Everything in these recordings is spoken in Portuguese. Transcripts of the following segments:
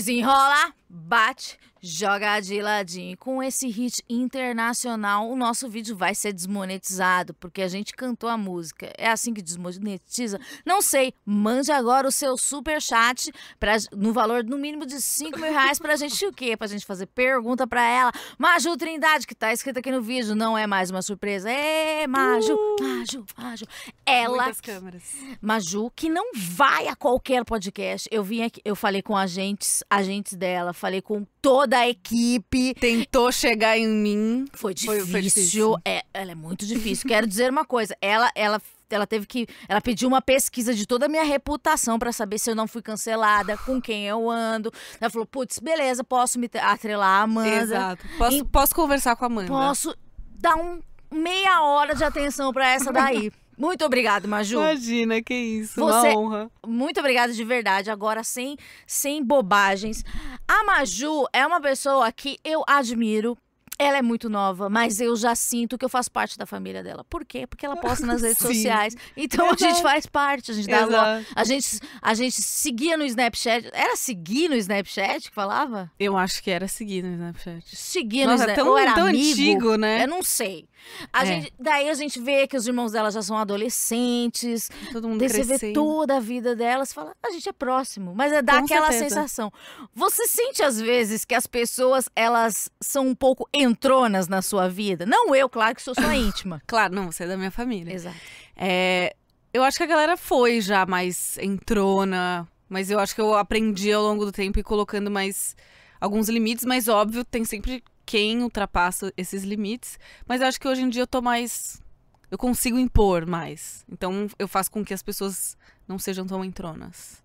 desenrola, bate Joga de ladinho. Com esse hit internacional, o nosso vídeo vai ser desmonetizado, porque a gente cantou a música. É assim que desmonetiza? Não sei. Mande agora o seu super chat pra, no valor no mínimo de 5 mil reais pra gente o quê? Pra gente fazer pergunta pra ela. Maju Trindade, que tá escrita aqui no vídeo, não é mais uma surpresa. É, Maju, uh! Maju, Maju. Ela. Muitas câmeras. Maju, que não vai a qualquer podcast. Eu vim aqui, eu falei com agentes, agentes dela, falei com todos toda a equipe. Tentou chegar em mim. Foi difícil. Foi difícil. É, ela é muito difícil. Quero dizer uma coisa, ela, ela ela teve que. Ela pediu uma pesquisa de toda a minha reputação para saber se eu não fui cancelada, com quem eu ando. Ela falou: putz, beleza, posso me atrelar a Amanda. Exato. Posso, e, posso conversar com a Amanda. Posso dar um meia hora de atenção para essa daí. Muito obrigado, Maju. Imagina, que isso, Você, uma honra. Muito obrigada de verdade, agora sem, sem bobagens. A Maju é uma pessoa que eu admiro ela é muito nova, mas eu já sinto que eu faço parte da família dela. Por quê? Porque ela posta nas redes sociais. Então Exato. a gente faz parte, a gente dá a gente a gente seguia no Snapchat. Era seguir no Snapchat que falava? Eu acho que era seguir no Snapchat. Seguir no é Snapchat. É tão, era tão amigo, antigo, né? Eu não sei. A é. gente, daí a gente vê que os irmãos dela já são adolescentes. Todo mundo daí crescendo. você vê toda a vida delas, fala, a gente é próximo, mas é dar aquela certeza. sensação. Você sente às vezes que as pessoas elas são um pouco entronas na sua vida? Não eu, claro que sou sua íntima. claro, não, você é da minha família. Exato. É, eu acho que a galera foi já mais entrona, mas eu acho que eu aprendi ao longo do tempo e colocando mais alguns limites, mas óbvio, tem sempre quem ultrapassa esses limites, mas eu acho que hoje em dia eu tô mais eu consigo impor mais. Então eu faço com que as pessoas não sejam tão entronas.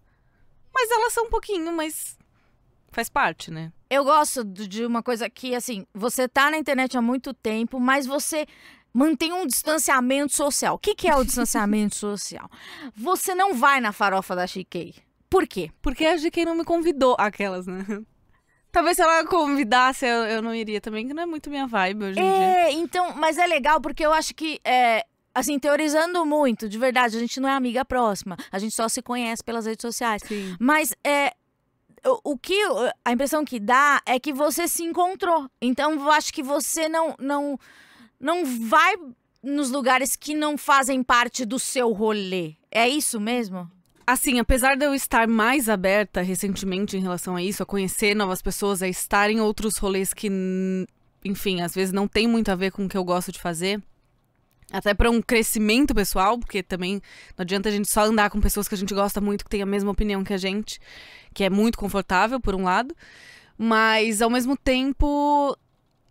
Mas elas são um pouquinho, mas faz parte, né? Eu gosto de uma coisa que, assim, você tá na internet há muito tempo, mas você mantém um distanciamento social. O que, que é o distanciamento social? Você não vai na farofa da Chiquei. Por quê? Porque a Chiquei não me convidou, aquelas, né? Talvez se ela convidasse, eu, eu não iria também, que não é muito minha vibe hoje em é, dia. então, mas é legal porque eu acho que é, assim, teorizando muito, de verdade, a gente não é amiga próxima, a gente só se conhece pelas redes sociais. Sim. Mas é, o, que a impressão que dá é que você se encontrou. Então eu acho que você não não não vai nos lugares que não fazem parte do seu rolê. É isso mesmo? Assim, apesar de eu estar mais aberta recentemente em relação a isso, a conhecer novas pessoas, a estar em outros rolês que, enfim, às vezes não tem muito a ver com o que eu gosto de fazer, até para um crescimento pessoal, porque também não adianta a gente só andar com pessoas que a gente gosta muito, que tem a mesma opinião que a gente, que é muito confortável, por um lado. Mas, ao mesmo tempo,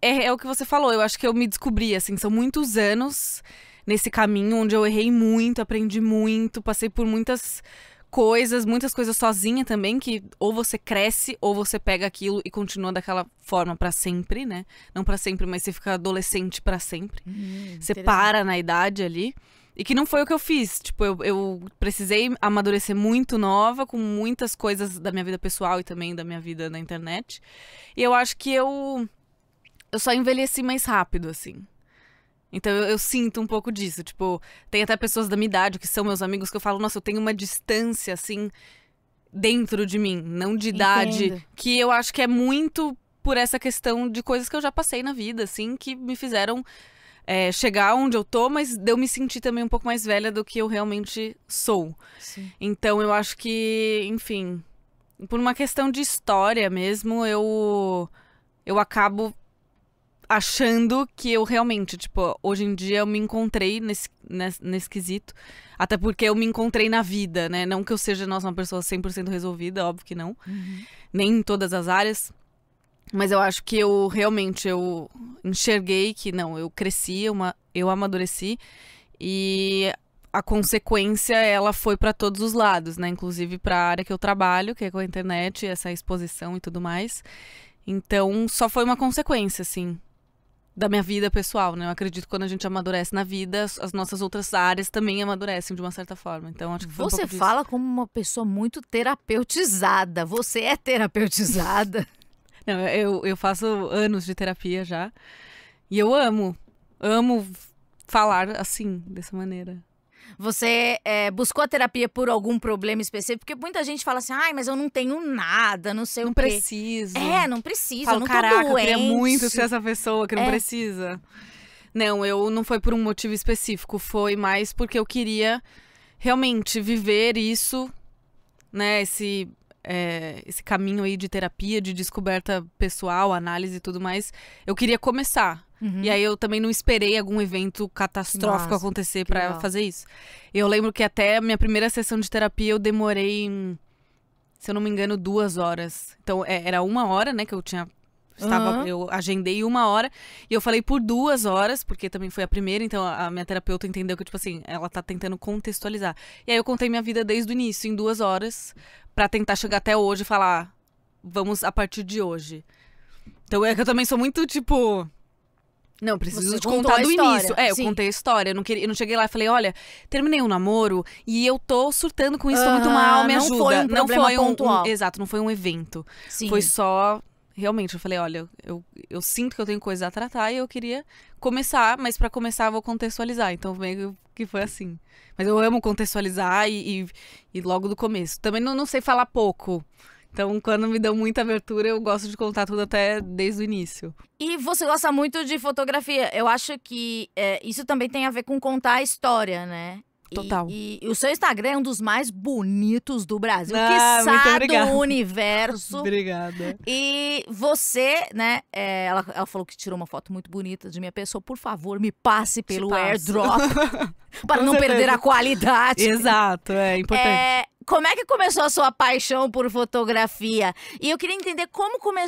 é, é o que você falou. Eu acho que eu me descobri, assim, são muitos anos nesse caminho onde eu errei muito, aprendi muito, passei por muitas coisas, muitas coisas sozinha também, que ou você cresce ou você pega aquilo e continua daquela forma para sempre, né? Não para sempre, mas você fica adolescente para sempre. Hum, você para na idade ali. E que não foi o que eu fiz. Tipo, eu, eu, precisei amadurecer muito nova, com muitas coisas da minha vida pessoal e também da minha vida na internet. E eu acho que eu. Eu só envelheci mais rápido, assim. Então eu, eu, sinto um pouco disso. Tipo, tem até pessoas da minha idade que são meus amigos que eu falo, nossa, eu tenho uma distância assim dentro de mim, não de idade, Entendo. que eu acho que é muito por essa questão de coisas que eu já passei na vida, assim, que me fizeram é, chegar onde eu tô, mas deu me sentir também um pouco mais velha do que eu realmente sou. Sim. Então eu acho que, enfim, por uma questão de história mesmo, eu eu acabo achando que eu realmente, tipo, hoje em dia eu me encontrei nesse, nesse, nesse quesito. Até porque eu me encontrei na vida, né? Não que eu seja, nossa, uma pessoa 100% resolvida, óbvio que não. Uhum. Nem em todas as áreas. Mas eu acho que eu realmente eu enxerguei que não, eu cresci, uma, eu amadureci e a consequência ela foi para todos os lados, né? Inclusive para a área que eu trabalho, que é com a internet, essa exposição e tudo mais. Então, só foi uma consequência, assim da minha vida pessoal, né? Eu acredito que quando a gente amadurece na vida, as nossas outras áreas também amadurecem de uma certa forma. Então, acho que foi Você um fala como uma pessoa muito terapeutizada. Você é terapeutizada. Não, eu, eu faço anos de terapia já. E eu amo. Amo falar assim, dessa maneira. Você é, buscou a terapia por algum problema específico? Porque muita gente fala assim, ai, mas eu não tenho nada, não sei não o quê. Não preciso. É, não precisa, Falo, eu não caraca, doente. Eu queria muito ser essa pessoa que não é. precisa. Não, eu não foi por um motivo específico, foi mais porque eu queria realmente viver isso, né, esse é, esse caminho aí de terapia, de descoberta pessoal, análise e tudo mais, eu queria começar. Uhum. E aí eu também não esperei algum evento catastrófico Nossa, acontecer para fazer isso. Eu lembro que até a minha primeira sessão de terapia eu demorei, se eu não me engano, duas horas. Então é, era uma hora, né, que eu tinha Estava, uhum. Eu agendei uma hora e eu falei por duas horas, porque também foi a primeira, então a minha terapeuta entendeu que, tipo assim, ela tá tentando contextualizar. E aí eu contei minha vida desde o início, em duas horas, para tentar chegar até hoje e falar, vamos a partir de hoje. Então é que eu também sou muito, tipo, não, preciso te contar do início. É, eu Sim. contei a história. Eu não, queria, eu não cheguei lá e falei, olha, terminei um namoro e eu tô surtando com isso, uh -huh, tô muito mal, me não ajuda. Foi um não foi um, um, Exato, não foi um evento. Sim. Foi só. Realmente, eu falei, olha, eu, eu sinto que eu tenho coisa a tratar e eu queria começar, mas para começar eu vou contextualizar. Então meio que foi assim. Mas eu amo contextualizar e, e, e logo do começo. Também não, não sei falar pouco. Então, quando me dão muita abertura, eu gosto de contar tudo até desde o início. E você gosta muito de fotografia. Eu acho que é, isso também tem a ver com contar a história, né? Total. E, e, e, o seu Instagram é um dos mais bonitos do Brasil. Ah, que do universo. obrigada. E você, né? É, ela, ela falou que tirou uma foto muito bonita de minha pessoa. Por favor, me passe pelo airdrop para Com não certeza. perder a qualidade. Exato, é importante. É, como é que começou a sua paixão por fotografia? E eu queria entender como come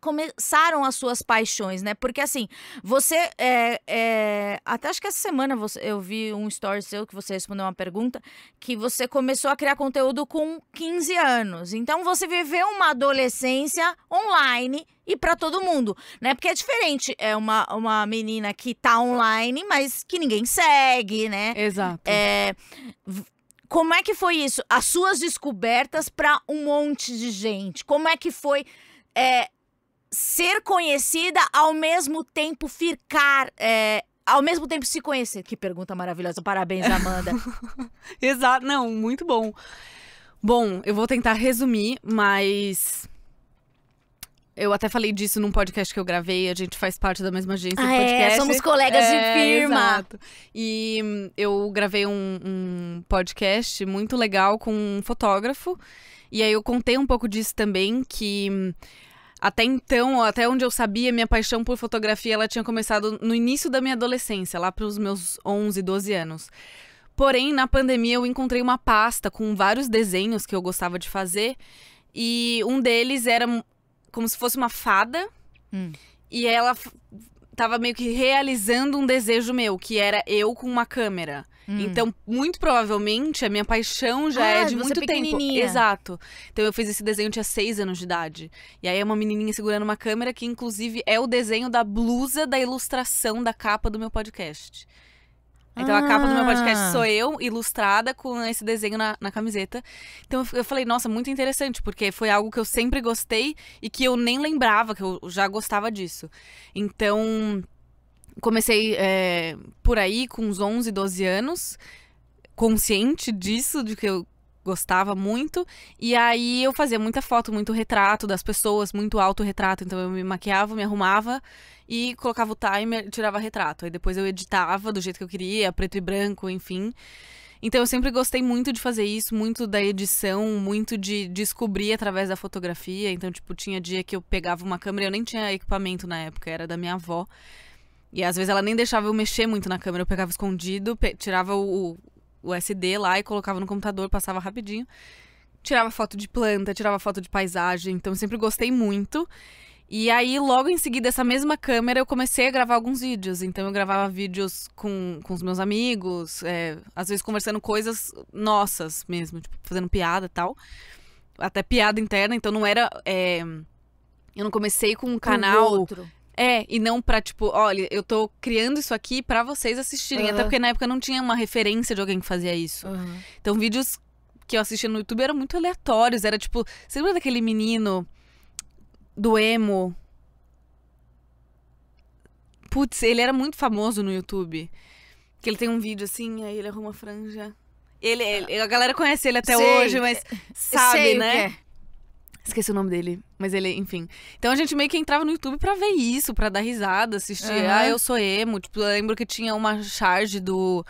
começaram as suas paixões, né? Porque assim, você. É, é, até acho que essa semana você, eu vi um story seu que você respondeu uma pergunta que você começou a criar conteúdo com 15 anos. Então você viveu uma adolescência online e para todo mundo, né? Porque é diferente, é uma, uma menina que tá online, mas que ninguém segue, né? Exato. É, como é que foi isso? As suas descobertas para um monte de gente. Como é que foi é, ser conhecida ao mesmo tempo ficar é, ao mesmo tempo se conhecer. Que pergunta maravilhosa. Parabéns, Amanda. Exato. Não, muito bom. Bom, eu vou tentar resumir, mas eu até falei disso num podcast que eu gravei, a gente faz parte da mesma agência ah, de é? podcast. É, somos colegas é, de firma. Exato. E hum, eu gravei um, um podcast muito legal com um fotógrafo. E aí eu contei um pouco disso também, que hum, até então, até onde eu sabia, minha paixão por fotografia ela tinha começado no início da minha adolescência, lá para os meus 11, 12 anos. Porém, na pandemia eu encontrei uma pasta com vários desenhos que eu gostava de fazer e um deles era como se fosse uma fada. Hum. E ela tava meio que realizando um desejo meu, que era eu com uma câmera. Hum. Então, muito provavelmente, a minha paixão já ah, é de muito tempo. Exato. Então, eu fiz esse desenho, eu tinha seis anos de idade. E aí, é uma menininha segurando uma câmera, que inclusive é o desenho da blusa da ilustração da capa do meu podcast. Então ah. a capa do meu podcast ah. sou eu, ilustrada com esse desenho na, na camiseta. Então eu, falei, nossa, muito interessante, porque foi algo que eu sempre gostei e que eu nem lembrava que eu já gostava disso. Então comecei é, por aí com uns 11, 12 anos, consciente disso, de que eu gostava muito. E aí eu fazia muita foto, muito retrato das pessoas, muito autorretrato. Então eu me maquiava, me arrumava e colocava o timer, tirava retrato. Aí depois eu editava do jeito que eu queria, preto e branco, enfim. Então eu sempre gostei muito de fazer isso, muito da edição, muito de descobrir através da fotografia. Então, tipo, tinha dia que eu pegava uma câmera, eu nem tinha equipamento na época, era da minha avó. E às vezes ela nem deixava eu mexer muito na câmera, eu pegava escondido, pe tirava o, o SD lá e colocava no computador, passava rapidinho. Tirava foto de planta, tirava foto de paisagem, então eu sempre gostei muito. E aí, logo em seguida, essa mesma câmera, eu comecei a gravar alguns vídeos. Então, eu gravava vídeos com, com os meus amigos, é, às vezes conversando coisas nossas mesmo, tipo, fazendo piada e tal. Até piada interna, então não era. É... Eu não comecei com um canal. outro. É, e não pra, tipo, olha, eu tô criando isso aqui para vocês assistirem. Uhum. Até porque na época não tinha uma referência de alguém que fazia isso. Uhum. Então, vídeos que eu assistia no YouTube eram muito aleatórios. Era tipo, você lembra daquele menino do emo? Putz, ele era muito famoso no YouTube. Que ele tem um vídeo assim, aí ele arruma franja. Ele, ele a galera conhece ele até Sei. hoje, mas é, sabe, Sei né? É. Esqueci o nome dele, mas ele, enfim. Então a gente meio que entrava no YouTube para ver isso, para dar risada, assistir. Uhum. Ah, eu sou emo. Tipo, eu lembro que tinha uma charge do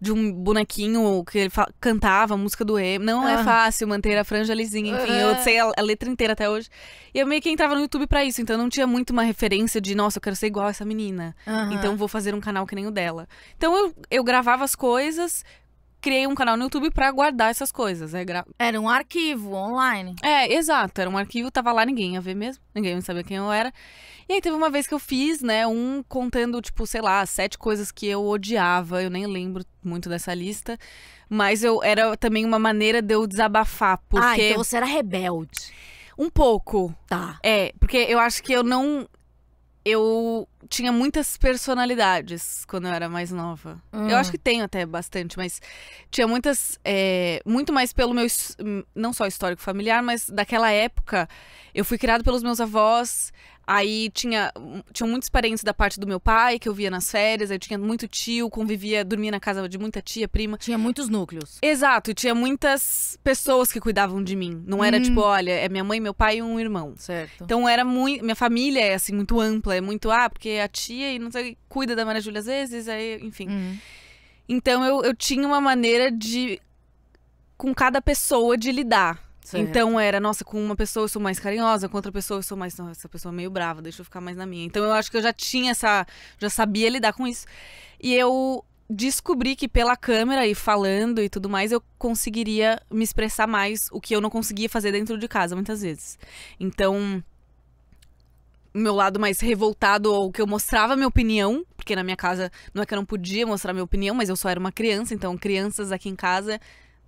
de um bonequinho que ele cantava a música do emo. Não é ah. é fácil manter a franja lisinha, enfim, eu sei a, a, letra inteira até hoje. E eu meio que entrava no YouTube para isso, então não tinha muito uma referência de, nossa, eu quero ser igual essa menina. Uh -huh. Então vou fazer um canal que nem o dela. Então eu, eu gravava as coisas, criei um canal no YouTube para guardar essas coisas. Né, gra... Era um arquivo online. É, exato. Era um arquivo, tava lá, ninguém ia ver mesmo. Ninguém sabia quem eu era. E aí teve uma vez que eu fiz, né, um contando, tipo, sei lá, sete coisas que eu odiava. Eu nem lembro muito dessa lista. Mas eu era também uma maneira de eu desabafar. Ah, porque... Ah, então você era rebelde. Um pouco. Tá. É, porque eu acho que eu não eu tinha muitas personalidades quando eu era mais nova. Hum. Eu acho hum. que tenho até bastante, mas tinha muitas. É, muito mais pelo meu. Hum, não só histórico familiar, mas daquela época. Eu fui criada pelos meus avós, Aí tinha, tinha muitos parentes da parte do meu pai, que eu via nas férias, aí tinha muito tio, convivia, dormia na casa de muita tia, prima. Tinha muitos núcleos. Exato, tinha muitas pessoas que cuidavam de mim. Não era hum. tipo, olha, é minha mãe, meu pai e um irmão. Certo. Então era muito. Minha família é assim, muito ampla, é muito, ah, porque a tia e não sei, cuida da Maria Júlia às vezes, aí, enfim. Hum. Então eu, eu tinha uma maneira de. com cada pessoa de lidar. Então era, nossa, com uma pessoa eu sou mais carinhosa, com outra pessoa eu sou mais. Nossa, essa pessoa é meio brava, deixa eu ficar mais na minha. Então eu acho que eu já tinha essa. Já sabia lidar com isso. E eu descobri que pela câmera e falando e tudo mais, eu conseguiria me expressar mais, o que eu não conseguia fazer dentro de casa muitas vezes. Então. Meu lado mais revoltado, ou que eu mostrava minha opinião, porque na minha casa não é que eu não podia mostrar minha opinião, mas eu só era uma criança, então crianças aqui em casa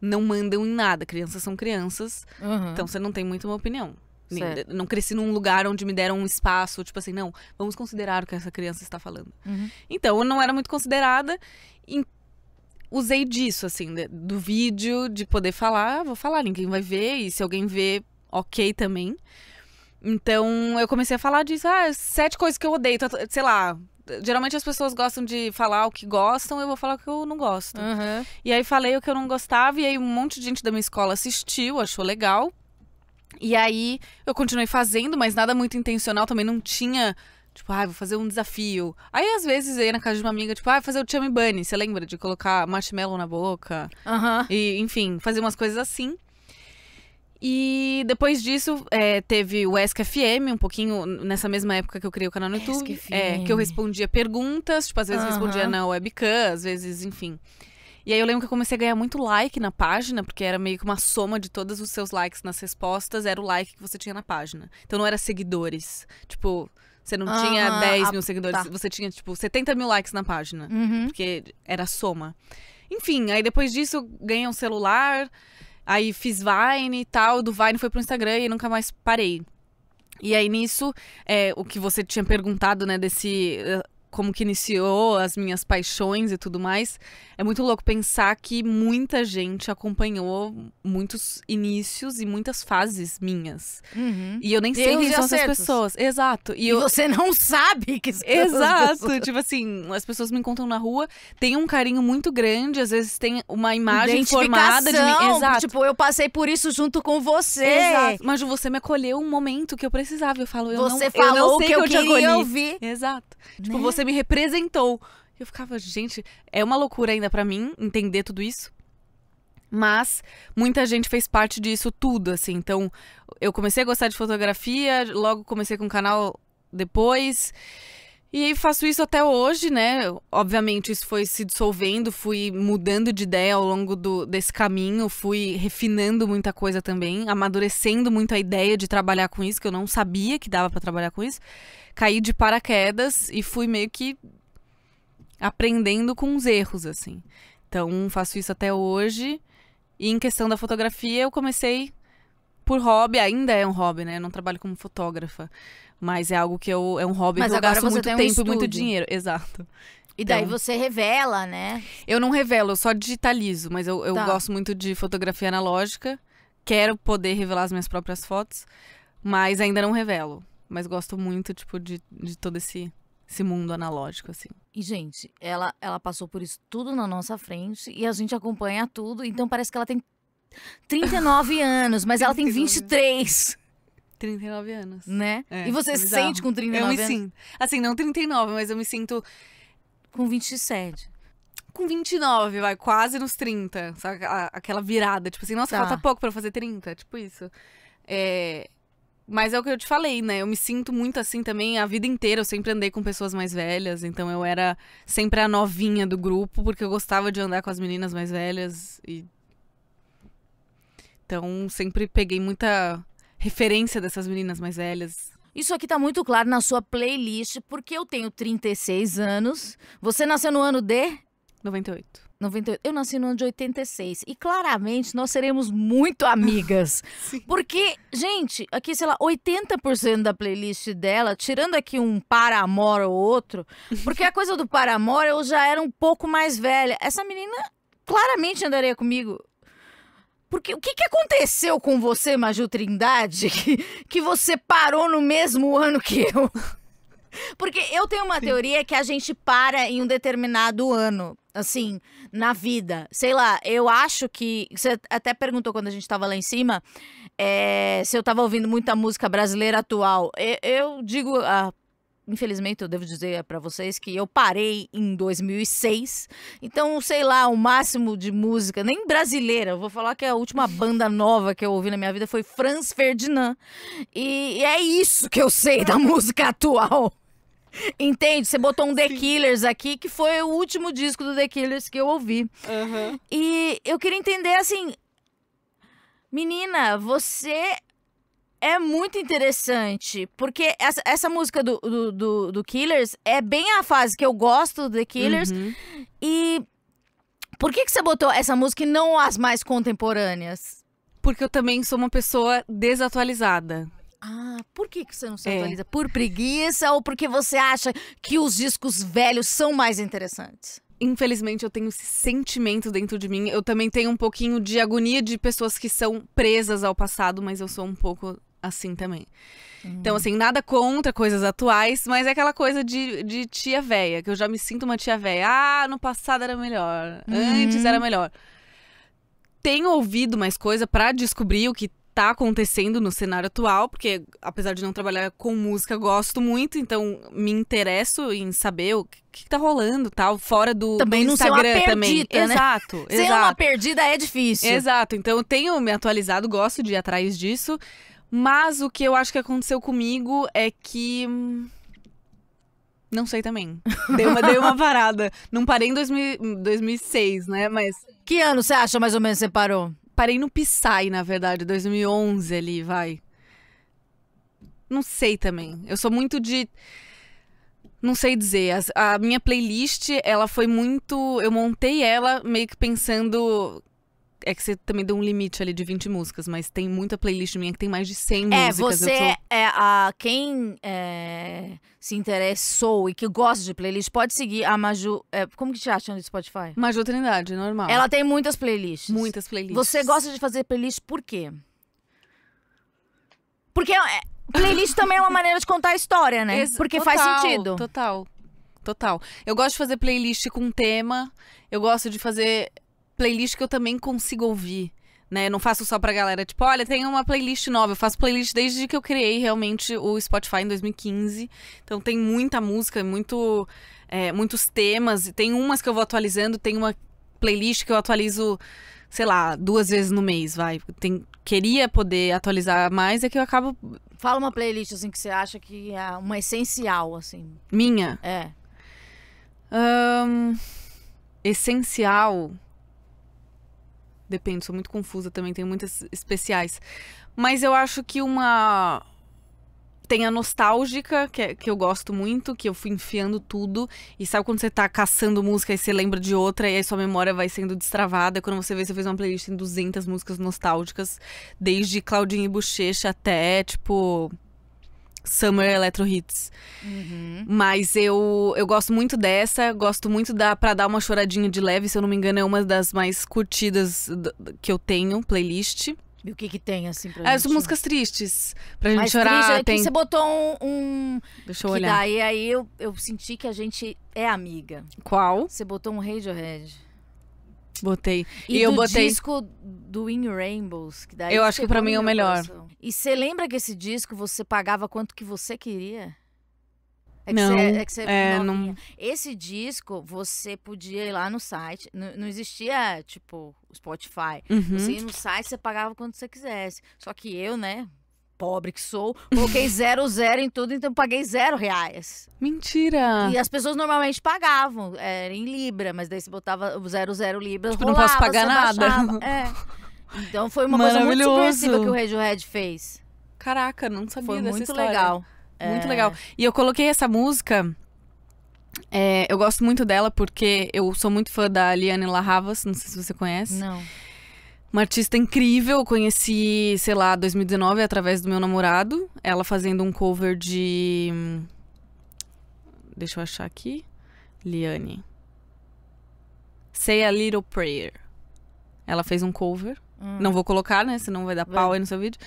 não mandam em nada. Crianças são crianças, uhum. então você não tem muito uma opinião. Certo. Não cresci num lugar onde me deram um espaço, tipo assim, não, vamos considerar o que essa criança está falando. Uhum. Então, eu não era muito considerada. usei disso, assim, do vídeo, de poder falar, ah, vou falar, ninguém vai ver, e se alguém vê, ok também. Então, eu comecei a falar disso, ah, sete coisas que eu odeio, sei lá, Geralmente as pessoas gostam de falar o que gostam, eu vou falar o que eu não gosto. Uhum. E aí falei o que eu não gostava, e aí um monte de gente da minha escola assistiu, achou legal. E aí eu continuei fazendo, mas nada muito intencional, também não tinha. Tipo, ah, vou fazer um desafio. Aí, às vezes, ia na casa de uma amiga, tipo, ah, fazer o chame bunny. Você lembra de colocar marshmallow na boca? Uhum. E, enfim, fazer umas coisas assim. E depois disso, é, teve o Ask FM, um pouquinho nessa mesma época que eu criei o canal no YouTube. FM. É, que eu respondia perguntas, tipo, às vezes uhum. respondia na webcam, às vezes, enfim. E aí eu lembro que eu comecei a ganhar muito like na página, porque era meio que uma soma de todos os seus likes nas respostas, era o like que você tinha na página. Então não era seguidores. Tipo, você não tinha 10 mil ah, seguidores, tá. você tinha, tipo, 70 mil likes na página. Uhum. Porque era soma. Enfim, aí depois disso ganhei um celular. Aí fiz Vine e tal, do Vine foi pro Instagram e nunca mais parei. E aí nisso, é, o que você tinha perguntado, né, desse como que iniciou as minhas paixões e tudo mais, é muito louco pensar que muita gente acompanhou muitos inícios e muitas fases minhas. Uhum. E eu nem sei Deus quem são essas pessoas. Exato. E, e eu... você não sabe que são Exato. tipo assim, as pessoas me encontram na rua, tem um carinho muito grande, às vezes tem uma imagem formada de mim. Exato. Tipo, eu passei por isso junto com você. Exato. Mas você me acolheu um momento que eu precisava. Eu falo, eu você não, falou eu não sei o que eu, eu queria ouvir. Exato. Tipo, né? Tipo, você me representou. Eu ficava, gente, é uma loucura ainda para mim entender tudo isso. Mas muita gente fez parte disso tudo, assim. Então, eu comecei a gostar de fotografia, logo comecei com o canal depois. E aí faço isso até hoje, né? Obviamente isso foi se dissolvendo, fui mudando de ideia ao longo do, desse caminho, fui refinando muita coisa também, amadurecendo muito a ideia de trabalhar com isso, que eu não sabia que dava para trabalhar com isso. Caí de paraquedas e fui meio que aprendendo com os erros, assim. Então faço isso até hoje. E em questão da fotografia, eu comecei por hobby, ainda é um hobby, né? Eu não trabalho como fotógrafa. Mas é algo que eu. É um hobby mas que eu gasto muito tempo um e muito dinheiro. Exato. E então, daí você revela, né? Eu não revelo, eu só digitalizo, mas eu, eu tá. gosto muito de fotografia analógica. Quero poder revelar as minhas próprias fotos, mas ainda não revelo. Mas gosto muito, tipo, de, de todo esse, esse mundo analógico, assim. E, gente, ela, ela passou por isso tudo na nossa frente e a gente acompanha tudo, então parece que ela tem 39 anos, mas ela tem 23. 39 anos. Né? É, e você é se sente com 39 eu me Sinto. Assim, não 39, mas eu me sinto. Com 27. Com 29, vai, quase nos 30. Sabe? Aquela virada, tipo assim, nossa, tá. falta pouco pra fazer 30. Tipo isso. É, mas é o que eu te falei, né? Eu me sinto muito assim também a vida inteira. Eu sempre andei com pessoas mais velhas, então eu era sempre a novinha do grupo, porque eu gostava de andar com as meninas mais velhas e então, sempre peguei muita referência dessas meninas mais velhas. Isso aqui tá muito claro na sua playlist, porque eu tenho 36 anos. Você nasceu no ano de? 98. 98. Eu nasci no ano de 86. E claramente nós seremos muito amigas. porque, gente, aqui, sei lá, 80% da playlist dela, tirando aqui um amor ou outro, porque a coisa do amor eu já era um pouco mais velha. Essa menina claramente andaria comigo. Porque o que, que aconteceu com você, Maju Trindade, que, que você parou no mesmo ano que eu? Porque eu tenho uma Sim. teoria que a gente para em um determinado ano, assim, na vida. Sei lá, eu acho que. Você até perguntou quando a gente estava lá em cima é, se eu estava ouvindo muita música brasileira atual. Eu, eu digo. Ah, infelizmente eu devo dizer para vocês que eu parei em 2006. Então, sei lá, o máximo de música, nem brasileira, vou falar que a última banda nova que eu ouvi na minha vida foi Franz Ferdinand. E é isso que eu sei da música atual. Entende? Você botou um The Sim. Killers aqui, que foi o último disco do The Killers que eu ouvi. Uhum. E eu queria entender assim. Menina, você é muito interessante, porque essa, essa música do, do, do, do, Killers é bem a fase que eu gosto do The Killers. Uhum. E por que, que você botou essa música e não as mais contemporâneas? Porque eu também sou uma pessoa desatualizada. Ah, por que, que você não se é. atualiza? Por preguiça ou porque você acha que os discos velhos são mais interessantes? infelizmente, eu tenho esse sentimento dentro de mim. Eu também tenho um pouquinho de agonia de pessoas que são presas ao passado, mas eu sou um pouco assim também. Então, uhum. Então, assim, nada contra coisas atuais, mas é aquela coisa de, de tia véia, que eu já me sinto uma tia véia. Ah, no passado era melhor, uhum. antes era melhor. Tenho ouvido mais coisa para descobrir o que tá acontecendo no cenário atual, porque apesar de não trabalhar com música, gosto muito, então me interesso em saber o que, que tá rolando, tal, fora do, também do Instagram não ser uma perdida, também. Né? Exato, exato. Ser uma perdida é difícil. Exato. Então eu tenho me atualizado, gosto de ir atrás disso, mas o que eu acho que aconteceu comigo é que. Hum, não sei também. Dei uma, dei uma parada. Não parei em 2006, né? Mas. Que ano você acha mais ou menos você parou? Parei no Psy, na verdade, 2011 ali, vai. Não sei também. Eu sou muito de. Não sei dizer. A, a minha playlist, ela foi muito. Eu montei ela meio que pensando é que você também deu um limite ali de 20 músicas, mas tem muita playlist minha que tem mais de 100 é, músicas. Você sou... É, a quem é, se interessou e que gosta de playlist, pode seguir a Maju. É, como que te acham no Spotify? Maju Trindade, normal. Ela tem muitas playlists. Muitas playlists. Você gosta de fazer playlist por quê? Porque é, playlist também é uma maneira de contar a história, né? Ex Porque total, faz sentido. Total total. Eu gosto de fazer playlist com tema. Eu gosto de fazer playlist que eu também consigo ouvir. Né? Eu não faço só pra galera, tipo, olha, tem uma playlist nova. Eu faço playlist desde que eu criei realmente o Spotify em 2015. Então tem muita música, muito, é, muitos temas. Tem umas que eu vou atualizando, tem uma playlist que eu atualizo, sei lá, duas vezes no mês, vai. Tem, queria poder atualizar mais, é que eu acabo. Fala uma playlist, assim, que você acha que é uma essencial, assim. Minha? É. Um, essencial. Depende, sou muito confusa também, tenho muitas especiais. Mas eu acho que uma. Tem a nostálgica, que, é, que eu gosto muito, que eu fui enfiando tudo. E sabe quando você tá caçando música e você lembra de outra, e aí sua memória vai sendo destravada. Quando você vê, você fez uma playlist em 200 músicas nostálgicas, desde Claudinho e Bochecha até, tipo, Summer Electro Hits. Uhum. Mas eu, eu gosto muito dessa, gosto muito da Pra Dar Uma Choradinha de Leve, se eu não me engano, é uma das mais curtidas que eu tenho, playlist. E o que que tem, assim, pra é As gente... músicas tristes. Pra gente chorar, triste, é tem... você botou um... um... Deixa eu que olhar. Daí aí eu, eu senti que a gente é amiga. Qual? Você botou um Radiohead. Botei. E, e eu botei. disco do In Rainbows, que daí Eu acho que para mim é o melhor. E você lembra que esse disco você pagava quanto que você queria? É que não, cê, é que você é, é não... Esse disco você podia ir lá no site, não, não existia tipo Spotify. Uhum. Você ia no site, você pagava quanto você quisesse. Só que eu, né, pobre que sou, coloquei zero, zero em tudo, então paguei zero reais. Mentira! E as pessoas normalmente pagavam, era eh, em Libra, mas daí você botava o zero, zero Libra, tipo, rolava, não posso pagar nada. é. Então foi uma coisa muito subversiva que o Radiohead fez. Caraca, não sabia foi dessa muito história. legal. Muito é. legal. E eu coloquei essa música... É, eu gosto muito dela porque eu sou muito fã da Liane Larravas, não sei se você conhece. Não uma artista incrível. Eu conheci, sei lá, 2019 através do meu namorado. Ela fazendo um cover de. Hum, deixa eu achar aqui. Liane. Say a Little Prayer. Ela fez um cover. Hum. Não vou colocar, né? Senão vai dar vai. pau aí no seu vídeo.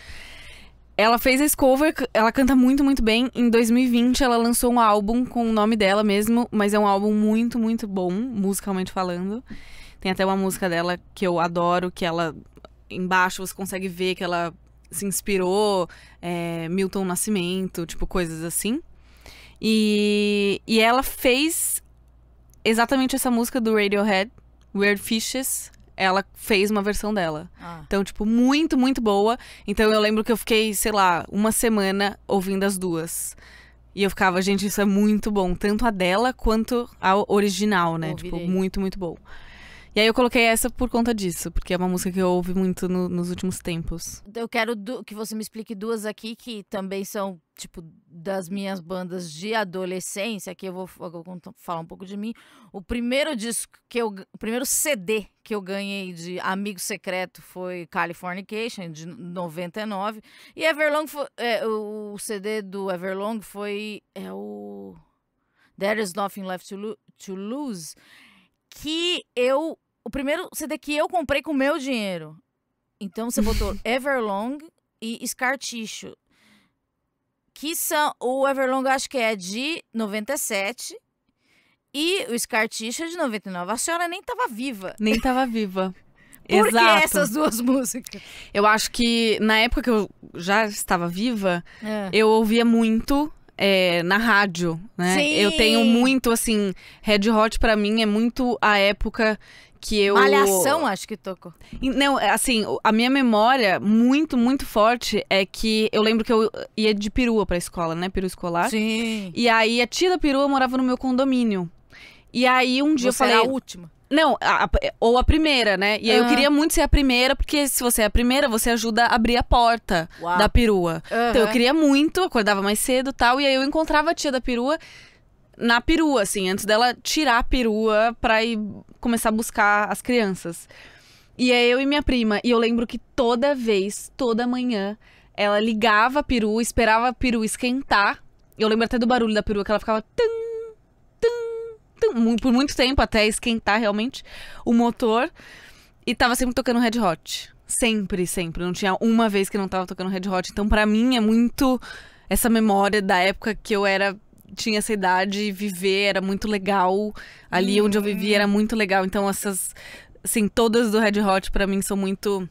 Ela fez esse cover, ela canta muito, muito bem. Em 2020, ela lançou um álbum com o nome dela mesmo, mas é um álbum muito, muito bom, musicalmente falando. Tem até uma música dela que eu adoro, que ela. Embaixo você consegue ver que ela se inspirou, é, Milton Nascimento, tipo, coisas assim. E, e ela fez exatamente essa música do Radiohead, Weird Fishes. Ela fez uma versão dela. Ah. Então, tipo, muito, muito boa. Então eu lembro que eu fiquei, sei lá, uma semana ouvindo as duas. E eu ficava, gente, isso é muito bom. Tanto a dela quanto a original, né? Tipo, ouvirei. Tipo, muito, muito bom. E aí eu coloquei essa por conta disso, porque é uma música que eu ouvi muito no, nos últimos tempos. Eu quero que você me explique duas aqui que também são, tipo, das minhas bandas de adolescência. Aqui eu vou, eu vou falar um pouco de mim. O primeiro disco que eu. O primeiro CD que eu ganhei de Amigo Secreto foi Californication, de 99. E Everlong foi, é, o CD do Everlong foi. É o. There is Nothing Left to, lo to Lose que eu o primeiro CD que eu comprei com meu dinheiro. Então você botou Everlong e Scar Tissue. Que são. O Everlong acho que é de 97. E o Scar Tissue é de 99. A senhora nem estava viva. Nem estava viva. Por Exato. que essas duas músicas? Eu acho que na época que eu já estava viva, é. eu ouvia muito é, na rádio, né? Sim. Eu tenho muito, assim, Red Hot para mim é muito a época que eu. Malhação, acho que tocou. Não, é, assim, a minha memória muito, muito forte é que eu lembro que eu ia de perua pra escola, né? Peru escolar. Sim. E aí a tia da perua morava no meu condomínio. E aí um dia Você eu falei. Era a última. Não, a, a, ou a primeira, né? E aí uhum. eu ah. queria muito ser a primeira, porque se você é a primeira, você ajuda a abrir a porta Uau. da perua. Uhum. Então eu queria muito, acordava mais cedo tal. E aí eu encontrava a tia da perua na perua, assim, antes dela tirar a perua pra ir começar a buscar as crianças. E é eu e minha prima. E eu lembro que toda vez, toda manhã, ela ligava a peru, esperava a peru esquentar. Eu lembro até do barulho da perua que ela ficava. Tum, tum, tum, por muito tempo, até esquentar realmente o motor. E tava sempre tocando Red Hot. Sempre, sempre. Não tinha uma vez que não tava tocando Red Hot. Então, para mim, é muito essa memória da época que eu era tinha essa idade, e viver era muito legal. Ali onde eu vivia era muito legal. Então essas, assim, todas do Red Hot para mim são muito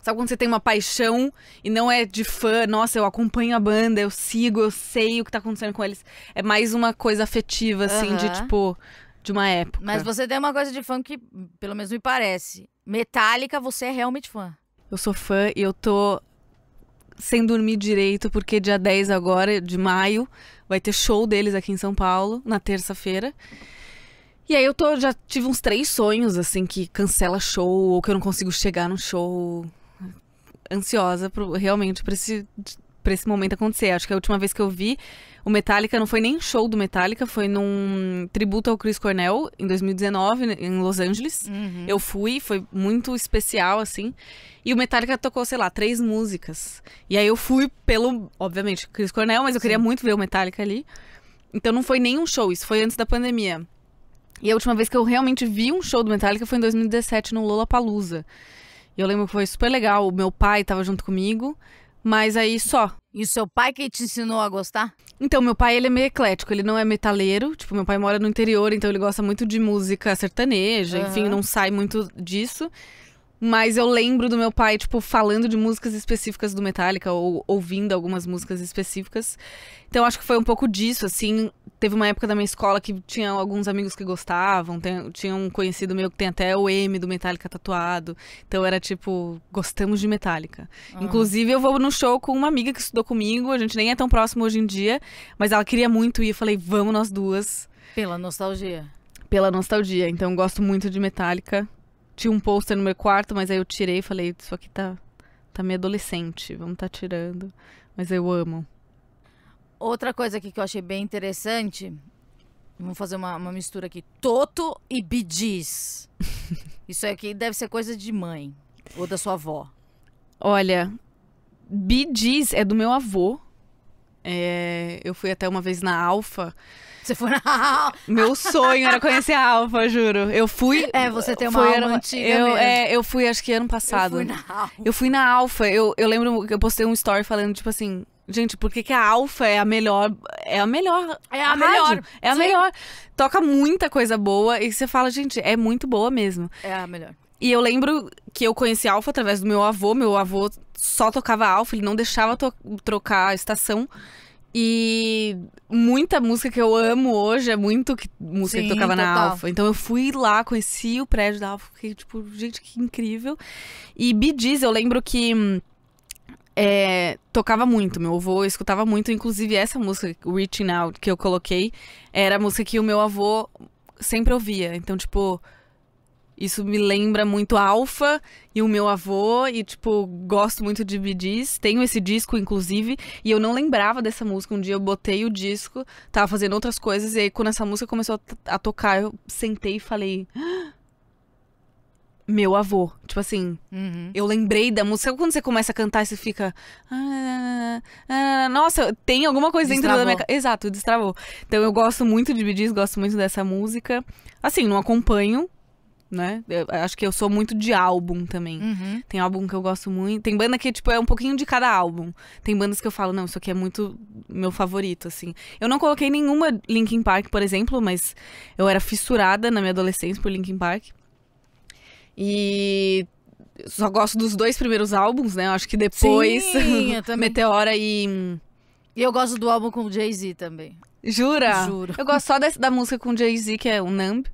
Sabe quando você tem uma paixão e não é de fã, nossa, eu acompanho a banda, eu sigo, eu sei o que tá acontecendo com eles. É mais uma coisa afetiva, assim, de tipo, de uma época. Mas você tem uma coisa de fã que, pelo menos me parece. Metallica, você é realmente fã. Eu sou fã e eu tô sem dormir direito, porque dia 10 agora, de maio, vai ter show deles aqui em São Paulo, na terça-feira. E aí eu tô, já tive uns três sonhos, assim, que cancela show, ou que eu não consigo chegar no show. Ansiosa pro, realmente pra esse pra esse momento acontecer. Acho que a última vez que eu vi o Metallica não foi nem show do Metallica, foi num tributo ao Chris Cornell em 2019 né, em Los Angeles. Uhum. Eu fui, foi muito especial assim. E o Metallica tocou, sei lá, três músicas. E aí eu fui pelo, obviamente, Chris Cornell, mas eu Sim. queria muito ver o Metallica ali. Então não foi nenhum show, isso foi antes da pandemia. E a última vez que eu realmente vi um show do Metallica foi em 2017 no Lollapalooza. E eu lembro que foi super legal, o meu pai estava junto comigo. Mas aí só. E o seu pai que te ensinou a gostar? Então, meu pai, ele é meio eclético, ele não é metaleiro. Tipo, meu pai mora no interior, então ele gosta muito de música sertaneja, uhum. enfim, não sai muito disso. Mas eu lembro do meu pai, tipo, falando de músicas específicas do Metallica ou ouvindo algumas músicas específicas. Então acho que foi um pouco disso, assim. Teve uma época da minha escola que tinha alguns amigos que gostavam, tem, tinha um conhecido meu que tem até o M do Metallica tatuado. Então era tipo, gostamos de Metallica. Uhum. Inclusive eu vou no show com uma amiga que estudou comigo, a gente nem é tão próximo hoje em dia, mas ela queria muito ir, eu falei, vamos nós duas. Pela nostalgia. Pela nostalgia, então gosto muito de Metallica tinha um pôster no meu quarto, mas aí eu tirei e falei, isso aqui tá, tá meio adolescente, vamos tá tirando. Mas eu amo. Outra coisa aqui que eu achei bem interessante, vamos fazer uma, uma mistura aqui, Toto e Bidiz. isso aqui deve ser coisa de mãe, ou da sua avó. Olha, Bidiz é do meu avô. É, eu fui até uma vez na Alfa você foi na Alfa. Meu sonho era conhecer a Alfa, juro. Eu fui. É, você tem uma foi, alma era, antiga. Eu, é, eu fui, acho que ano passado. Eu fui na Alfa. Eu Eu, eu lembro que eu postei um story falando, tipo assim. Gente, por que, que a Alfa é a melhor? É a melhor. É a, a melhor. Rádio, é a Sim. melhor. Toca muita coisa boa e você fala, gente, é muito boa mesmo. É a melhor. E eu lembro que eu conheci a Alfa através do meu avô. Meu avô só tocava Alfa, ele não deixava trocar a estação. E muita música que eu amo hoje é muito que, música Sim, que tocava total. na Alfa. Então eu fui lá, conheci o prédio da Alfa, fiquei tipo, gente, que incrível. E Bidiz, eu lembro que é, tocava muito, meu avô escutava muito. Inclusive essa música, Reaching Out, que eu coloquei, era a música que o meu avô sempre ouvia. Então, tipo, isso me lembra muito Alfa e o meu avô, e tipo, gosto muito de Bee Tenho esse disco, inclusive, e eu não lembrava dessa música. Um dia eu botei o disco, tava fazendo outras coisas, e aí quando essa música começou a, a tocar, eu sentei e falei. Ah, meu avô. Tipo assim, uhum. eu lembrei da música. quando você começa a cantar você fica. Ah, ah, ah, nossa, tem alguma coisa dentro da minha. Exato, destravou. Então eu gosto muito de Bee gosto muito dessa música. Assim, não acompanho, né? Eu acho que eu sou muito de álbum também. Uhum. Tem álbum que eu gosto muito. Tem banda que, tipo, é um pouquinho de cada álbum. Tem bandas que eu falo, não, isso aqui é muito meu favorito, assim. Eu não coloquei nenhuma Linkin Park, por exemplo, mas eu era fissurada na minha adolescência por Linkin Park. E só gosto dos dois primeiros álbuns, né? Eu acho que depois. Sim, eu também. Meteora e. E eu gosto do álbum com Jay-Z também. Jura? Juro. Eu gosto só da, da música com Jay-Z, que é o Numb.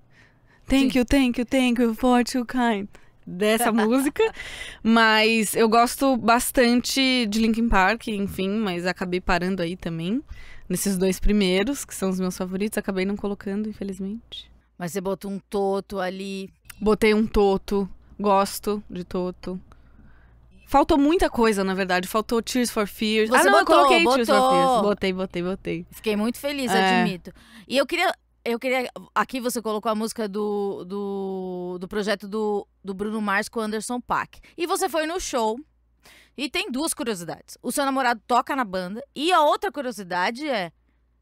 Thank you, thank you, thank you for too kind dessa música, mas eu gosto bastante de Linkin Park, enfim, mas acabei parando aí também nesses dois primeiros, que são os meus favoritos, acabei não colocando, infelizmente. Mas você botou um toto ali. Botei um toto, gosto de toto. Faltou muita coisa, na verdade. Faltou Tears for Fears. Você ah, não, botou, eu coloquei botou. Tears for Fears. Botei, botei, botei. Fiquei muito feliz, é. admito. E eu queria eu queria. Aqui você colocou a música do, do, do projeto do, do Bruno Mars com o Anderson Paak. E você foi no show. E tem duas curiosidades. O seu namorado toca na banda. E a outra curiosidade é: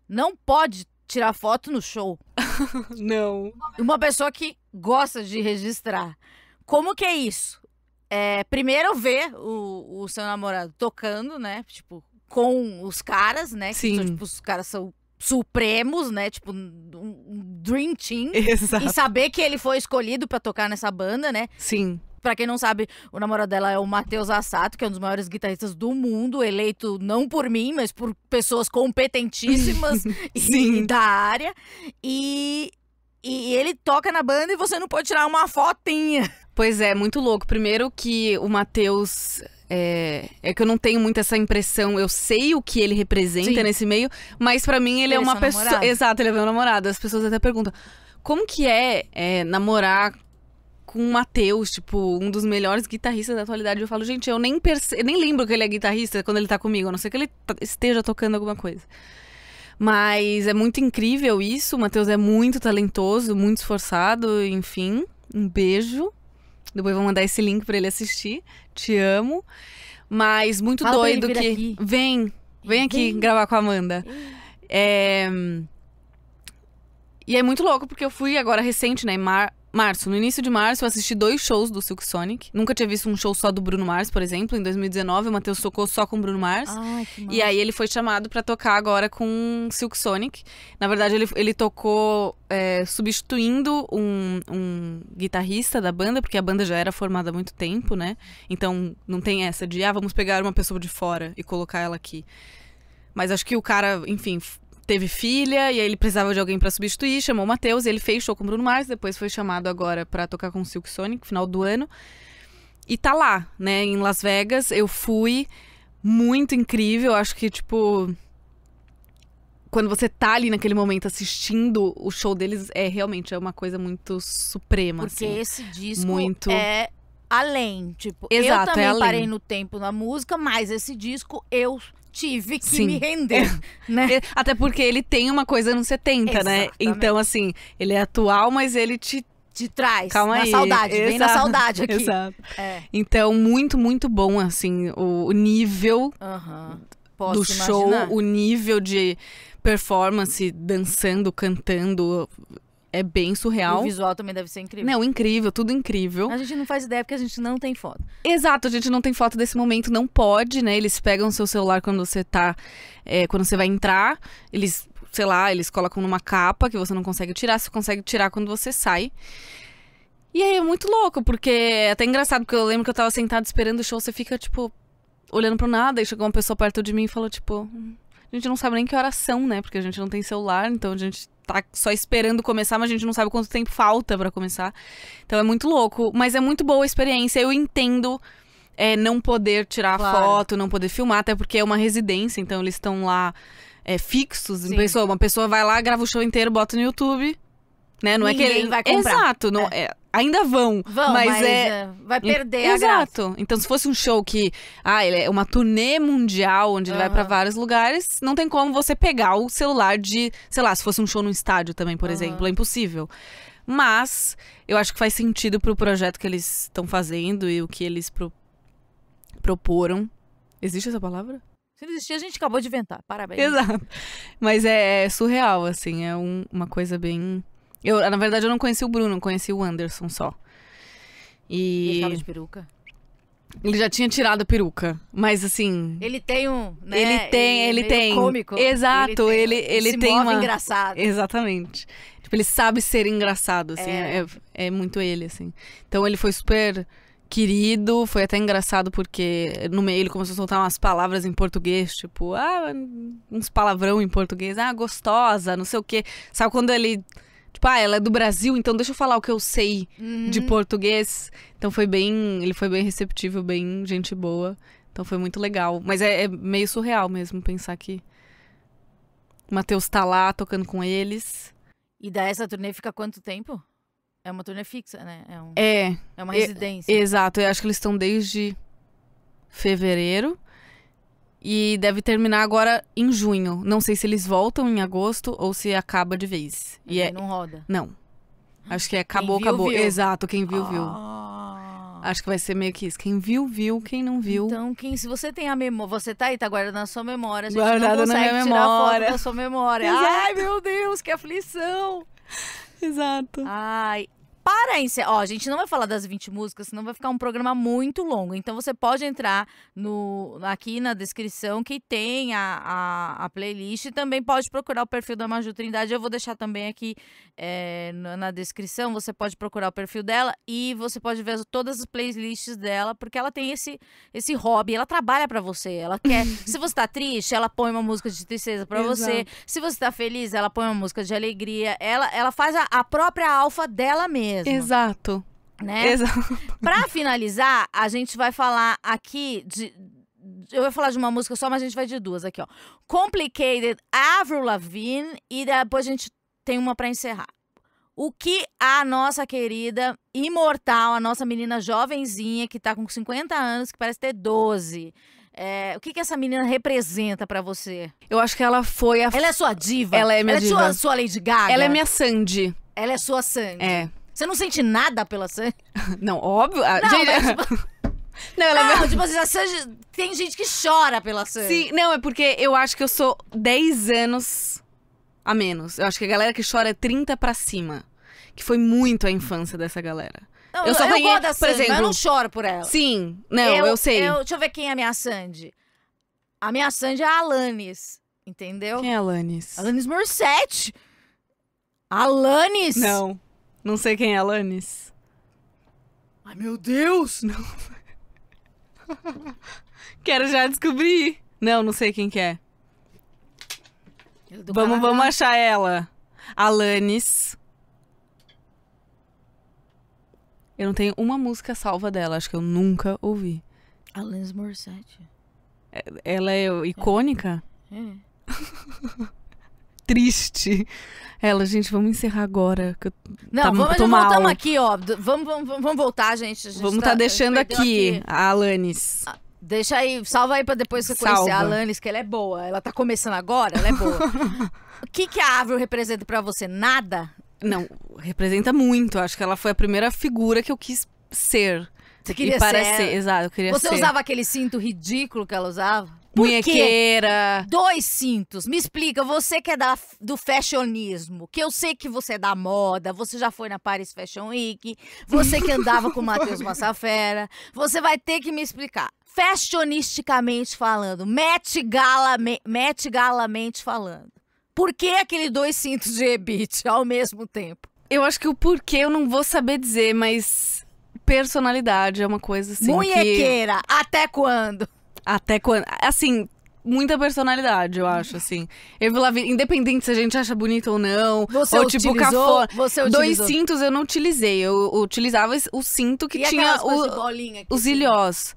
não pode tirar foto no show. não. Uma pessoa que gosta de registrar. Como que é isso? É, primeiro ver o, o seu namorado tocando, né? Tipo, com os caras, né? Sim. São, tipo, os caras são supremos, né? Tipo, um dream team. Exato. E saber que ele foi escolhido para tocar nessa banda, né? Sim. Pra quem não sabe, o namorado dela é o Matheus Assato, que é um dos maiores guitarristas do mundo, eleito não por mim, mas por pessoas competentíssimas e, e da área. E, e ele toca na banda e você não pode tirar uma fotinha. Pois é, muito louco. Primeiro que o Matheus é, é, que eu não tenho muito essa impressão. Eu sei o que ele representa Sim. nesse meio, mas para mim ele, é ele é uma pessoa. Exato, ele é meu namorado. As pessoas até perguntam: como que é, é namorar com o Matheus, tipo, um dos melhores guitarristas da atualidade? Eu falo, gente, eu nem, perce... eu nem lembro que ele é guitarrista quando ele tá comigo, a não ser que ele esteja tocando alguma coisa. Mas é muito incrível isso. O Matheus é muito talentoso, muito esforçado, enfim. Um beijo. Depois vou mandar esse link para ele assistir. Te amo. Mas muito Fala doido que. Aqui. Vem, vem aqui vem. gravar com a Amanda. É... E é muito louco, porque eu fui agora recente, né? Em, mar março, no início de março, eu assisti dois shows do Silk Sonic. Nunca tinha visto um show só do Bruno Mars, por exemplo. Em 2019, o Matheus tocou só com o Bruno Mars. Ai, que e aí ele foi chamado para tocar agora com Silk Sonic. Na verdade, ele, ele tocou é, substituindo um, um guitarrista da banda, porque a banda já era formada há muito tempo, né? Então não tem essa de, ah, vamos pegar uma pessoa de fora e colocar ela aqui. Mas acho que o cara, enfim, teve filha e aí ele precisava de alguém para substituir, chamou o Matheus, ele fez show com o Bruno Mars, depois foi chamado agora para tocar com o Silk Sonic, final do ano. E tá lá, né, em Las Vegas. Eu fui muito incrível, acho que tipo quando você tá ali naquele momento assistindo o show deles, é realmente é uma coisa muito suprema. Porque assim. esse disco muito... é além. Tipo, Exato, eu é também é além. parei no tempo na música, mas esse disco eu tive que Sim. me render, né? é. né? Até porque ele tem uma coisa nos 70, né? Exatamente. né? Então, assim, ele é atual, mas ele te de trás. Calma na aí. saudade, Exato. vem na saudade aqui. Exato. É. Então, muito, muito bom, assim, o nível uhum. do imaginar. show, o nível de performance, dançando, cantando, é bem surreal. O visual também deve ser incrível. Não, incrível, tudo incrível. A gente não faz ideia porque a gente não tem foto. Exato, a gente não tem foto desse momento, não pode, né? Eles pegam seu celular quando você tá. É, quando você vai entrar, eles, sei lá, eles colocam numa capa que você não consegue tirar, você consegue tirar quando você sai. E aí é muito louco, porque é até engraçado, porque eu lembro que eu tava sentada esperando o show, você fica, tipo, olhando pro nada, e chegou uma pessoa perto de mim e falou, tipo, a gente não sabe nem que horas são, né? Porque a gente não tem celular, então a gente tá só esperando começar, mas a gente não sabe quanto tempo falta para começar. Então é muito louco, mas é muito boa a experiência. Eu entendo é, não poder tirar claro. foto, não poder filmar, até porque é uma residência, então eles estão lá é, fixos. Pessoa, uma pessoa vai lá, grava o show inteiro, bota no YouTube, né? Não Ninguém é que ele vai comprar. Exato, não é. é ainda vão, vão mas, mas é, é vai perder exato então se fosse um show que ah ele é uma turnê mundial onde uhum. ele vai para vários lugares não tem como você pegar o celular de sei lá se fosse um show no estádio também por uhum. exemplo é impossível mas eu acho que faz sentido pro projeto que eles estão fazendo e o que eles pro... proporam existe essa palavra se não existir, a gente acabou de inventar. Parabéns. Exato. Mas é, é surreal, assim. É um, uma coisa bem eu, na verdade, eu não conheci o Bruno, conheci o Anderson só. E. Ele tava de peruca? Ele já tinha tirado a peruca, mas assim. Ele tem um, né? Ele tem, é ele, ele tem. Cômico. Exato, ele tem, ele, ele se tem move uma... engraçado. Exatamente. Tipo, ele sabe ser engraçado, assim, é. É, é. muito ele, assim. Então ele foi super querido, foi até engraçado porque no meio ele começou a soltar umas palavras em português, tipo, ah, uns palavrão em português, ah, gostosa, não sei o quê. Sabe quando ele Tipo, ah, ela é do Brasil, então deixa eu falar o que eu sei uhum. de português. Então foi bem. Ele foi bem receptivo, bem gente boa. Então foi muito legal. Mas é, é meio surreal mesmo pensar que o Matheus tá lá tocando com eles. E daí essa turnê fica quanto tempo? É uma turnê fixa, né? É. Um, é, é uma residência. É, exato. Eu acho que eles estão desde fevereiro. E deve terminar agora em junho. Não sei se eles voltam em agosto ou se acaba de vez. E é... Não roda. Não. Acho que é acabou, viu, acabou. Viu. Exato, quem viu, viu. Ah. Acho que vai ser meio que isso. Quem viu, viu. Quem não viu. Então, quem, se você tem a memória, você tá aí, tá guardando a sua memória. A gente Guardada não consegue na minha tirar memória. foto da sua memória. Ai, meu Deus, que aflição. Exato. Ai, para encerrar, ó, a gente não vai falar das 20 músicas, senão vai ficar um programa muito longo. Então você pode entrar no aqui na descrição que tem a, a, a playlist. E também pode procurar o perfil da Maju Trindade. Eu vou deixar também aqui é, na descrição. Você pode procurar o perfil dela e você pode ver todas as playlists dela, porque ela tem esse, esse hobby. Ela trabalha para você. Ela quer. se você tá triste, ela põe uma música de tristeza para você. Se você tá feliz, ela põe uma música de alegria. Ela, ela faz a, a própria alfa dela mesma mesmo. Exato. Né? Exato. Pra finalizar, a gente vai falar aqui de. Eu vou falar de uma música só, mas a gente vai de duas aqui, ó. Complicated, Avril Lavigne, e depois a gente tem uma para encerrar. O que a nossa querida imortal, a nossa menina jovenzinha, que tá com 50 anos, que parece ter 12, é, o que, que essa menina representa para você? Eu acho que ela foi a. Ela é sua diva. Ela é minha ela diva. Ela é sua, sua Lady Gaga. Ela é minha Sandy. Ela é sua Sandy. É. Você não sente nada pela Sam? Não, óbvio. A... Ah, não, gente... mas, tipo... não, ela não, é... tipo assim, a Sam, Tem gente que chora pela Sam. Sim, não, é porque eu acho que eu sou 10 anos a menos. Eu acho que a galera que chora é 30 pra cima. Que foi muito a infância dessa galera. Não, eu só eu ganhei, gosto da Sandy, por exemplo, eu não choro por ela. Sim, não, eu, eu sei. Eu, deixa eu ver quem é a minha Sandy. A minha Sandy é a Alanis, entendeu? Quem é a Alanis? Alanis Morissette. Alanis? Não. Não sei quem é Alanis. Ai, meu Deus! Não. Quero já descobrir. Não, não sei quem que é. Vamos, vamos achar ela. Alanis. Eu não tenho uma música salva dela, acho que eu nunca ouvi. Alanis Morissette. É, ela é, é icônica? É. é. triste. Ela, gente, vamos encerrar agora. Que eu não, tá, vamos, tô mal. voltamos aqui, ó. Vamos, vamos, vamos voltar, gente. gente vamos tá, tá deixando aqui, aqui, a Alanis. Ah, deixa aí, salva aí pra depois você salva. conhecer a Alanis, que ela é boa. Ela tá começando agora, ela é boa. o que, que a árvore representa para você? Nada? Não, representa muito. Acho que ela foi a primeira figura que eu quis ser. Você queria e ser? Parecer. Exato, eu queria você ser. Você usava aquele cinto ridículo que ela usava? Por Munhequeira. Quê? Dois cintos. Me explica, você que é da, do fashionismo, que eu sei que você é da moda, você já foi na Paris Fashion Week, você que andava com o Matheus Massafera, você vai ter que me explicar. Fashionisticamente falando, mete Gala, mete Galamente falando. Por que aquele dois cintos de rebite ao mesmo tempo? Eu acho que o porquê eu não vou saber dizer, mas personalidade é uma coisa assim. Munhequeira, que... até quando? Até quando. Assim, muita personalidade, eu acho, assim. independente se a gente acha bonita ou não. Você ou tipo, utilizou, tipo cafona. Você Dois cintos eu não utilizei. Eu utilizava o cinto que e tinha o, de bolinha os ilhós.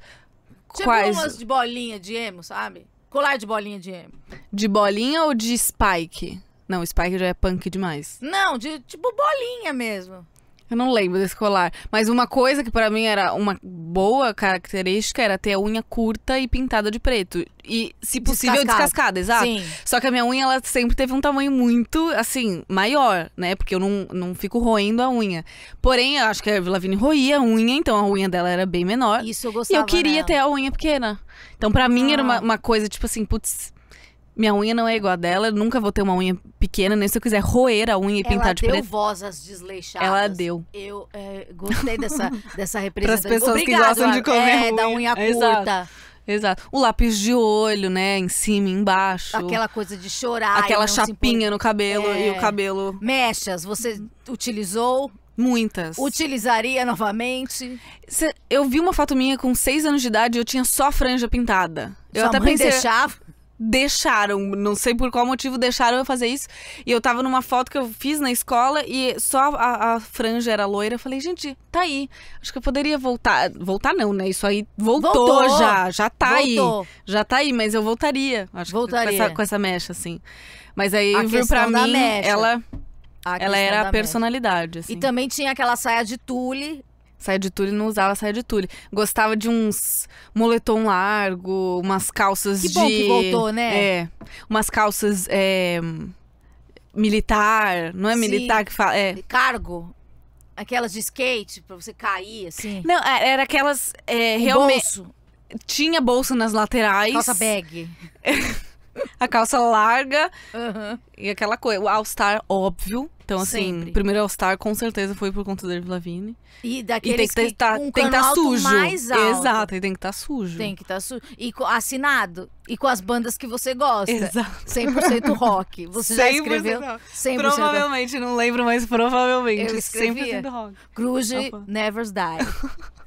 Quais? Quais? umas de bolinha de emo, sabe? Colar de bolinha de emo. De bolinha ou de spike? Não, spike já é punk demais. Não, de tipo bolinha mesmo. Eu não lembro desse colar. Mas uma coisa que para mim era uma boa característica era ter a unha curta e pintada de preto. E, se possível, descascada, descascada exato. Sim. Só que a minha unha, ela sempre teve um tamanho muito, assim, maior, né? Porque eu não, não fico roendo a unha. Porém, eu acho que a Lavigne roía a unha, então a unha dela era bem menor. Isso eu gostava. E eu queria ter a unha pequena. Então, para mim, ah. era uma, ah. uma coisa tipo assim, putz, minha unha não é igual a dela, nunca vou ter uma unha pequena, nem se eu quiser roer a unha e pintar de preto. Ela deu voz às desleixadas. Ela deu. Eu é, gostei dessa, dessa representação. Para as pessoas Obrigado, que gostam de comer é, unha. da unha curta. Exato. Exato. O lápis de olho, né? Em cima, embaixo. Aquela coisa de chorar. Aquela chapinha no cabelo é... e o é. cabelo. Mechas, você utilizou? Muitas. Utilizaria novamente? eu vi uma foto minha com seis anos de idade e eu tinha só franja pintada. Eu Sua até mãe pensei. Deixava? deixaram, não sei por qual motivo deixaram eu fazer isso. E eu tava numa foto que eu fiz na escola e só a, a franja era loira. Eu falei, gente, tá aí. Acho que eu poderia voltar. Voltar não, né? Isso aí voltou, voltou. já. Já tá voltou. aí. Já tá aí, mas eu voltaria. Acho voltaria. Que com, essa, com essa mecha, assim. Mas aí viu pra mim, mecha. ela. ela era a personalidade, assim. E também tinha aquela saia de tule saia de tule, não usava saia de tule. Gostava de uns moletom largo, umas calças que de... Que bom que voltou, né? É, umas calças é... militar, não é Sim. militar que fala... É. Cargo. Aquelas de skate, pra você cair, assim. Não, é, era aquelas... É, realmente... Bolso. Tinha bolsa nas laterais. Calça bag. a calça larga uhum. e aquela coisa. O All-Star, óbvio. Então, assim, Sempre. primeiro All-Star com certeza foi por conta do David Lavigne. E daqueles tem que, tá, um tem que tá sujo. Mais alto. Exato, e tem que estar tá sujo. Tem que estar tá sujo. E assinado. E com as bandas que você gosta. Exato. 100% rock. Você já escreveu? 100% Provavelmente, não lembro, mas provavelmente. Eu 100% rock. Grunge Never Die.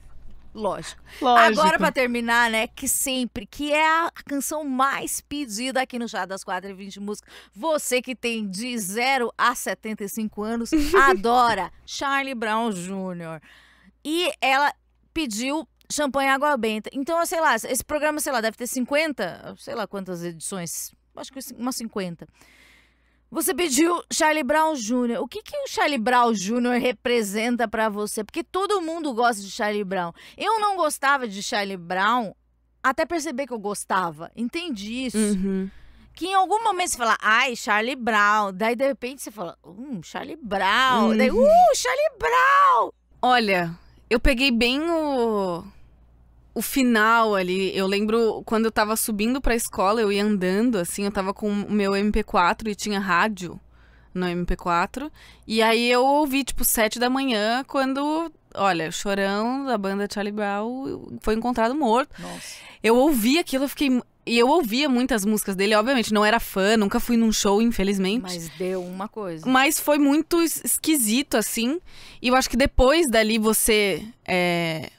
Lógico. Lógico. Agora, para terminar, né? Que sempre, que é a canção mais pedida aqui no Chá das 4 e 20 Música. Você que tem de 0 a 75 anos, adora Charlie Brown Jr. E ela pediu champanhe água benta. Então, sei lá, esse programa, sei lá, deve ter 50, sei lá quantas edições. Acho que umas 50. Você pediu Charlie Brown Jr. O que, que o Charlie Brown Jr. representa para você? Porque todo mundo gosta de Charlie Brown. Eu não gostava de Charlie Brown até perceber que eu gostava. Entendi isso. Uhum. Que em algum momento você fala, ai, Charlie Brown. Daí de repente você fala, hum, Charlie Brown. Uhum. Daí, uh, Charlie Brown! Olha, eu peguei bem o o final ali, eu lembro quando eu tava subindo pra escola, eu ia andando, assim, eu tava com o meu MP4 e tinha rádio no MP4. E aí eu ouvi, tipo, sete da manhã, quando, olha, Chorão, da banda Charlie Brown, foi encontrado morto. Nossa. Eu ouvi aquilo, eu fiquei. E eu ouvia muitas músicas dele, obviamente, não era fã, nunca fui num show, infelizmente. Mas deu uma coisa. Mas foi muito esquisito, assim. E eu acho que depois dali você. É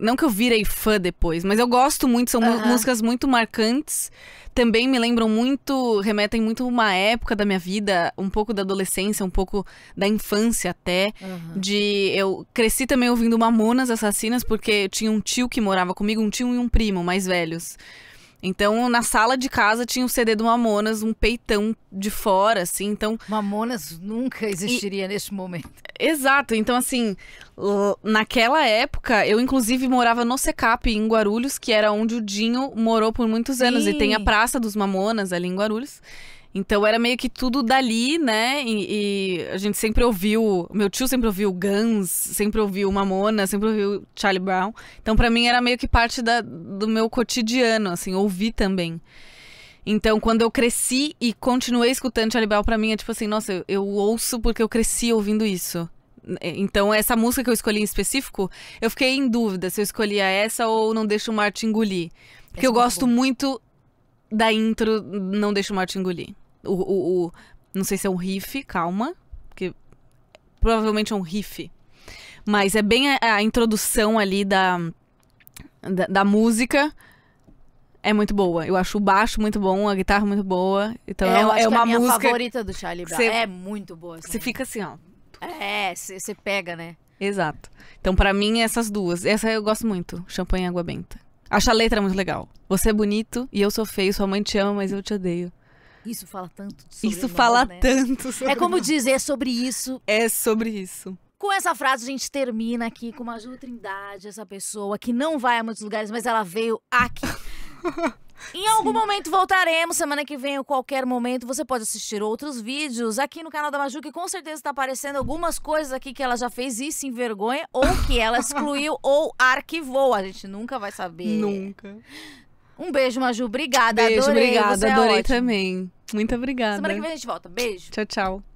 não que eu virei fã depois, mas eu gosto muito, são músicas muito marcantes. Também me lembram muito, remetem muito uma época da minha vida, um pouco da adolescência, um pouco da infância até. Uhum. De eu cresci também ouvindo Mamonas Assassinas, porque tinha um tio que morava comigo, um tio e um primo mais velhos. Então, na sala de casa tinha o CD do Mamonas, um peitão de fora, assim, então... Mamonas nunca existiria e... neste momento. Exato, então assim, naquela época, eu inclusive morava no Secap, em Guarulhos, que era onde o Dinho morou por muitos anos. E tem a Praça dos Mamonas ali em Guarulhos. Então era meio que tudo dali, né? E, e, a gente sempre ouviu, meu tio sempre ouviu Guns, sempre ouviu Mamona, sempre ouviu Charlie Brown. Então para mim era meio que parte da, do meu cotidiano, assim, ouvir também. Então, quando eu cresci e continuei escutando Charlie Brown, pra mim é tipo assim, nossa, eu, eu ouço porque eu cresci ouvindo isso. Então, essa música que eu escolhi em específico, eu fiquei em dúvida se eu escolhia essa ou Não Deixa o Marte Engolir. Porque eu é gosto muito da intro não deixa o Martin engolir. O, o, o, não sei se é um riff, calma, porque provavelmente é um riff. Mas é bem a, a introdução ali da, da, da, música é muito boa. Eu acho o baixo muito bom, a guitarra muito boa. Então é, é, uma música. É, é a minha favorita do Charlie Brown. Cê, é muito boa. Assim. Você fica assim, ó. É, você pega, né? Exato. Então, para mim, essas duas. Essa eu gosto muito: Champanhe e Água Benta. Acho a letra muito legal. Você é bonito e eu sou feio, sua mãe te ama, mas eu te odeio. Isso fala tanto sobre Isso amor, fala né? tanto é sobre É como dizer é sobre isso. É sobre isso. Com essa frase, a gente termina aqui com uma Ju Trindade, essa pessoa que não vai a muitos lugares, mas ela veio aqui. Em algum Sim. momento voltaremos, semana que vem ou qualquer momento. Você pode assistir outros vídeos aqui no canal da Maju, que com certeza está aparecendo algumas coisas aqui que ela já fez e se envergonha, ou que ela excluiu ou arquivou. A gente nunca vai saber. Nunca. Um beijo, Maju. Obrigada. Beijo, adorei. obrigada. Você é adorei é também. Muito obrigada. Semana que vem a gente volta. Beijo. Tchau, tchau.